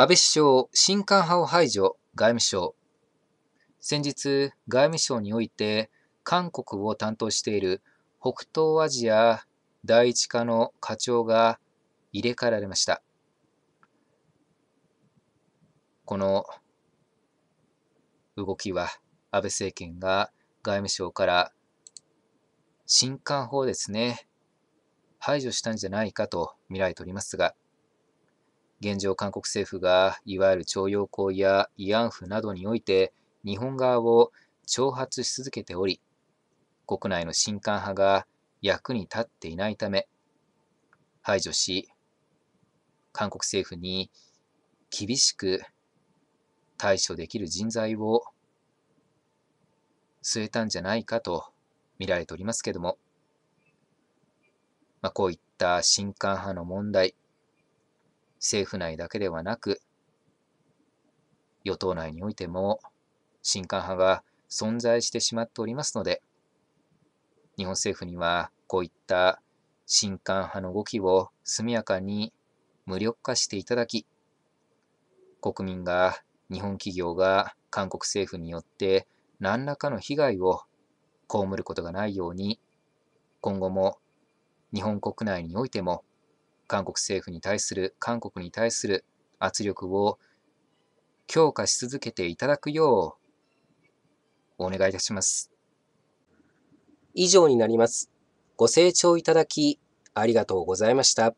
安倍首相、新官派を排除、外務省。先日、外務省において、韓国を担当している北東アジア第一課の課長が入れ替えられました。この動きは、安倍政権が外務省から新刊法ですね、排除したんじゃないかと見られておりますが、現状韓国政府がいわゆる徴用工や慰安婦などにおいて日本側を挑発し続けており国内の新韓派が役に立っていないため排除し韓国政府に厳しく対処できる人材を据えたんじゃないかと見られておりますけれども、まあ、こういった新韓派の問題政府内だけではなく、与党内においても、新刊派が存在してしまっておりますので、日本政府にはこういった新刊派の動きを速やかに無力化していただき、国民が、日本企業が韓国政府によって何らかの被害を被ることがないように、今後も日本国内においても韓国政府に対する、韓国に対する圧力を強化し続けていただくよう、お願いいたします。以上になります。ご清聴いただき、ありがとうございました。